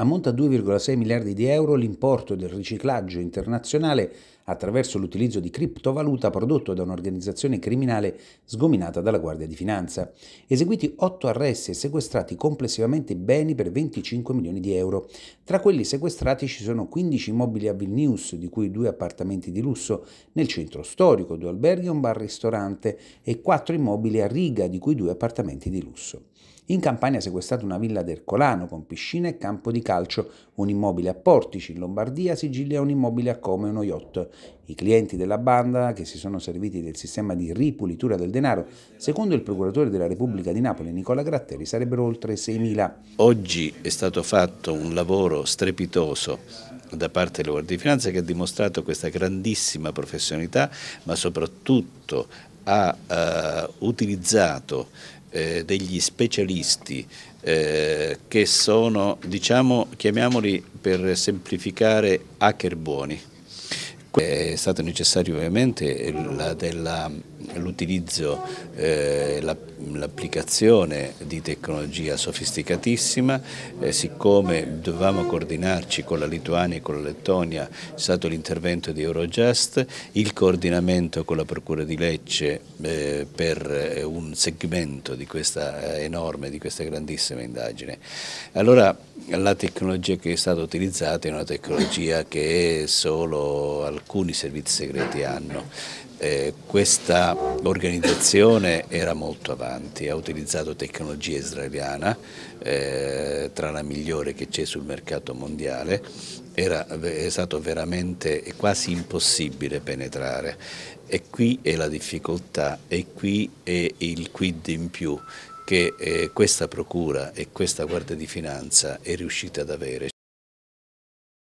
Ammonta a 2,6 miliardi di euro l'importo del riciclaggio internazionale attraverso l'utilizzo di criptovaluta prodotto da un'organizzazione criminale sgominata dalla Guardia di Finanza. Eseguiti 8 arresti e sequestrati complessivamente beni per 25 milioni di euro. Tra quelli sequestrati ci sono 15 immobili a Vilnius, di cui due appartamenti di lusso nel centro storico, due alberghi e un bar-ristorante e quattro immobili a Riga, di cui due appartamenti di lusso. In Campania è sequestrata una villa ad Ercolano con piscina e campo di calcio, un immobile a Portici in Lombardia, Sicilia un immobile a Come e uno yacht. I clienti della banda, che si sono serviti del sistema di ripulitura del denaro, secondo il procuratore della Repubblica di Napoli Nicola Gratteri, sarebbero oltre 6.000. Oggi è stato fatto un lavoro strepitoso da parte della Guardia di Finanza che ha dimostrato questa grandissima professionalità, ma soprattutto ha eh, utilizzato eh, degli specialisti eh, che sono, diciamo, chiamiamoli per semplificare hacker buoni è stato necessario ovviamente la, della l'utilizzo, eh, l'applicazione di tecnologia sofisticatissima, eh, siccome dovevamo coordinarci con la Lituania e con la Lettonia è stato l'intervento di Eurojust, il coordinamento con la Procura di Lecce eh, per eh, un segmento di questa eh, enorme, di questa grandissima indagine. Allora la tecnologia che è stata utilizzata è una tecnologia che solo alcuni servizi segreti hanno eh, questa organizzazione era molto avanti, ha utilizzato tecnologia israeliana, eh, tra la migliore che c'è sul mercato mondiale, era, è stato veramente quasi impossibile penetrare e qui è la difficoltà e qui è il quid in più che eh, questa procura e questa Guardia di Finanza è riuscita ad avere,